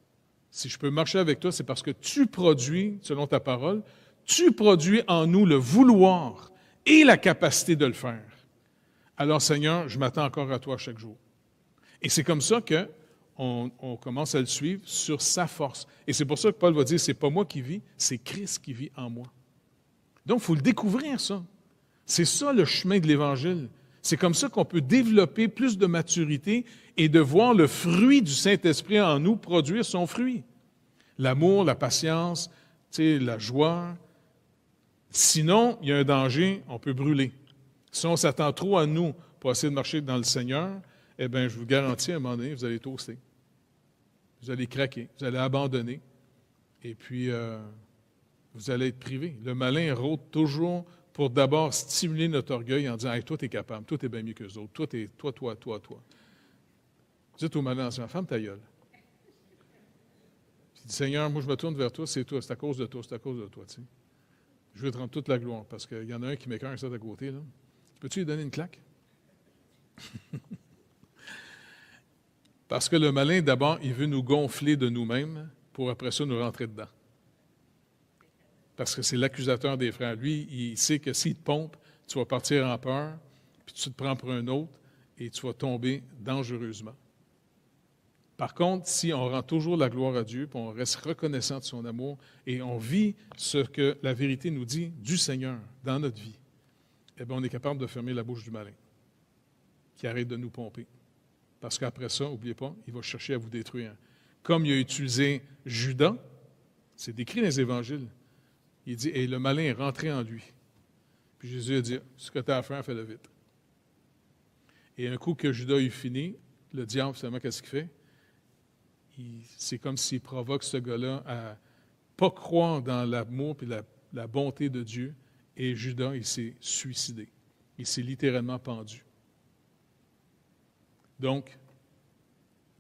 Si je peux marcher avec toi, c'est parce que tu produis, selon ta parole, tu produis en nous le vouloir et la capacité de le faire. Alors Seigneur, je m'attends encore à toi chaque jour. Et c'est comme ça que on, commence à le suivre sur sa force. Et c'est pour ça que Paul va dire, c'est pas moi qui vis, c'est Christ qui vit en moi. Donc, il faut le découvrir, ça. C'est ça le chemin de l'Évangile. C'est comme ça qu'on peut développer plus de maturité et de voir le fruit du Saint-Esprit en nous produire son fruit. L'amour, la patience, la joie. Sinon, il y a un danger, on peut brûler. Si on s'attend trop à nous pour essayer de marcher dans le Seigneur, eh bien, je vous garantis, à un moment donné, vous allez toaster. Vous allez craquer, vous allez abandonner. Et puis, euh, vous allez être privé. Le malin rôde toujours pour d'abord stimuler notre orgueil en disant Toi, tu es capable, toi, tu es bien mieux les autres, toi, es, toi, toi, toi, toi. Dites au malin ma Femme ta gueule. Puis, Seigneur, moi, je me tourne vers toi, c'est toi, à cause de toi, c'est à cause de toi. Je veux te rendre toute la gloire parce qu'il y en a un qui m'écœure ça à côté. Peux-tu lui donner une claque Parce que le malin, d'abord, il veut nous gonfler de nous-mêmes pour après ça nous rentrer dedans parce que c'est l'accusateur des frères. Lui, il sait que s'il te pompe, tu vas partir en peur, puis tu te prends pour un autre et tu vas tomber dangereusement. Par contre, si on rend toujours la gloire à Dieu, puis on reste reconnaissant de son amour et on vit ce que la vérité nous dit du Seigneur dans notre vie, eh bien, on est capable de fermer la bouche du malin qui arrête de nous pomper. Parce qu'après ça, n'oubliez pas, il va chercher à vous détruire. Comme il a utilisé Judas, c'est décrit dans les évangiles, il dit, et le malin est rentré en lui. Puis Jésus a dit, ce que tu as à faire, fais-le vite. Et un coup que Judas eut fini, le diable, finalement, qu'est-ce qu'il fait? C'est comme s'il provoque ce gars-là à pas croire dans l'amour et la bonté de Dieu. Et Judas, il s'est suicidé. Il s'est littéralement pendu. Donc,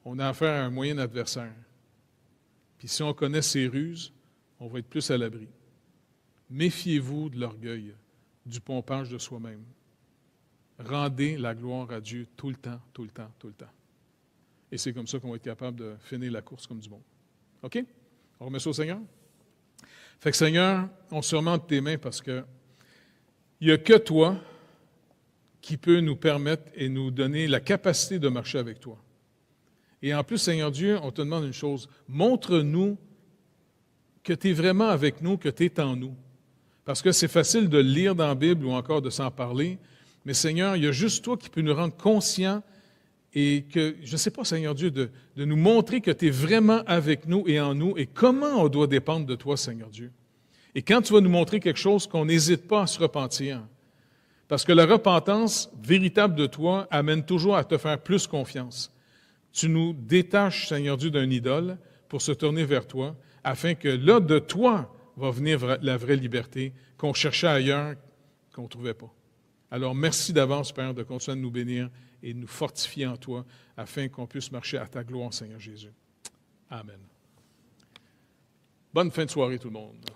on a affaire à un moyen adversaire. Puis si on connaît ses ruses, on va être plus à l'abri. Méfiez-vous de l'orgueil, du pompage de soi-même. Rendez la gloire à Dieu tout le temps, tout le temps, tout le temps. Et c'est comme ça qu'on va être capable de finir la course comme du bon. OK? On remet ça au Seigneur? Fait que Seigneur, on surmonte tes mains parce que il n'y a que toi qui peut nous permettre et nous donner la capacité de marcher avec toi. Et en plus, Seigneur Dieu, on te demande une chose. Montre-nous que tu es vraiment avec nous, que tu es en nous. Parce que c'est facile de lire dans la Bible ou encore de s'en parler, mais Seigneur, il y a juste toi qui peux nous rendre conscients et que, je ne sais pas, Seigneur Dieu, de, de nous montrer que tu es vraiment avec nous et en nous et comment on doit dépendre de toi, Seigneur Dieu. Et quand tu vas nous montrer quelque chose, qu'on n'hésite pas à se repentir. Parce que la repentance véritable de toi amène toujours à te faire plus confiance. Tu nous détaches, Seigneur Dieu, d'un idole pour se tourner vers toi, afin que là, de toi, va venir la vraie liberté qu'on cherchait ailleurs, qu'on ne trouvait pas. Alors merci d'avance, Père, de continuer de nous bénir et de nous fortifier en toi afin qu'on puisse marcher à ta gloire, Seigneur Jésus. Amen. Bonne fin de soirée tout le monde.